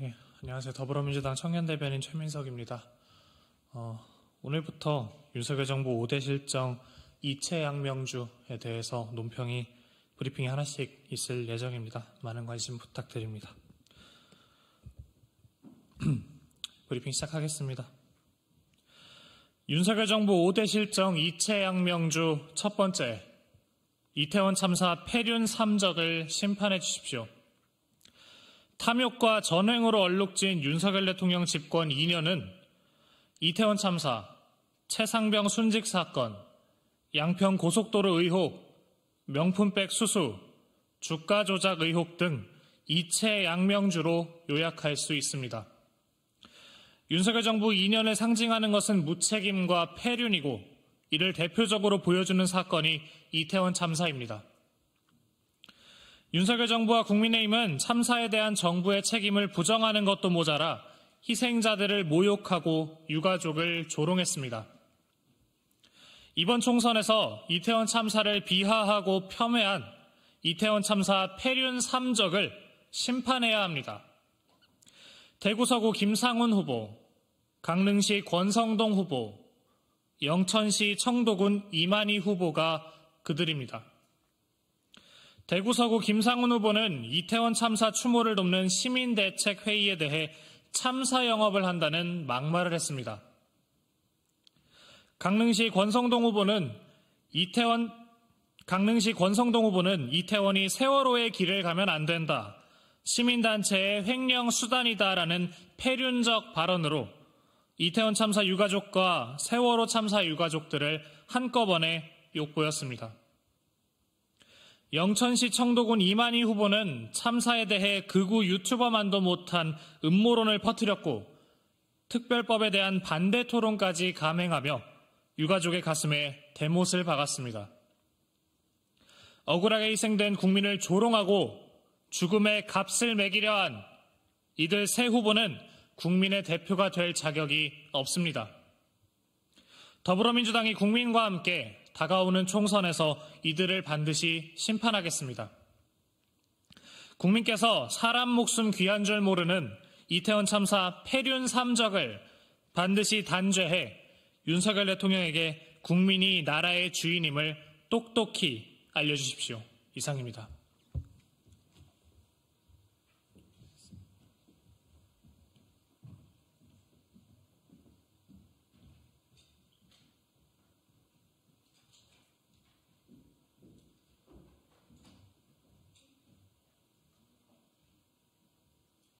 네, 안녕하세요. 더불어민주당 청년대변인 최민석입니다. 어, 오늘부터 윤석열 정부 5대 실정 이체 양명주에 대해서 논평이 브리핑이 하나씩 있을 예정입니다. 많은 관심 부탁드립니다. 브리핑 시작하겠습니다. 윤석열 정부 5대 실정 이체 양명주 첫 번째 이태원 참사 폐륜 3적을 심판해 주십시오. 탐욕과 전횡으로 얼룩진 윤석열 대통령 집권 2년은 이태원 참사, 최상병 순직 사건, 양평 고속도로 의혹, 명품백 수수, 주가 조작 의혹 등 이체 양명주로 요약할 수 있습니다. 윤석열 정부 2년을 상징하는 것은 무책임과 폐륜이고 이를 대표적으로 보여주는 사건이 이태원 참사입니다. 윤석열 정부와 국민의힘은 참사에 대한 정부의 책임을 부정하는 것도 모자라 희생자들을 모욕하고 유가족을 조롱했습니다. 이번 총선에서 이태원 참사를 비하하고 폄훼한 이태원 참사 폐륜 3적을 심판해야 합니다. 대구 서구 김상훈 후보, 강릉시 권성동 후보, 영천시 청도군 이만희 후보가 그들입니다. 대구 서구 김상훈 후보는 이태원 참사 추모를 돕는 시민대책회의에 대해 참사 영업을 한다는 막말을 했습니다. 강릉시 권성동 후보는 이태원 강릉시 권성동 후보는 이태원이 세월호의 길을 가면 안 된다. 시민단체의 횡령 수단이다라는 폐륜적 발언으로 이태원 참사 유가족과 세월호 참사 유가족들을 한꺼번에 욕보였습니다. 영천시 청도군 이만희 후보는 참사에 대해 극우 유튜버만도 못한 음모론을 퍼뜨렸고 특별법에 대한 반대 토론까지 감행하며 유가족의 가슴에 대못을 박았습니다. 억울하게 희생된 국민을 조롱하고 죽음의 값을 매기려 한 이들 세 후보는 국민의 대표가 될 자격이 없습니다. 더불어민주당이 국민과 함께 다가오는 총선에서 이들을 반드시 심판하겠습니다. 국민께서 사람 목숨 귀한 줄 모르는 이태원 참사 폐륜 삼적을 반드시 단죄해 윤석열 대통령에게 국민이 나라의 주인임을 똑똑히 알려주십시오. 이상입니다.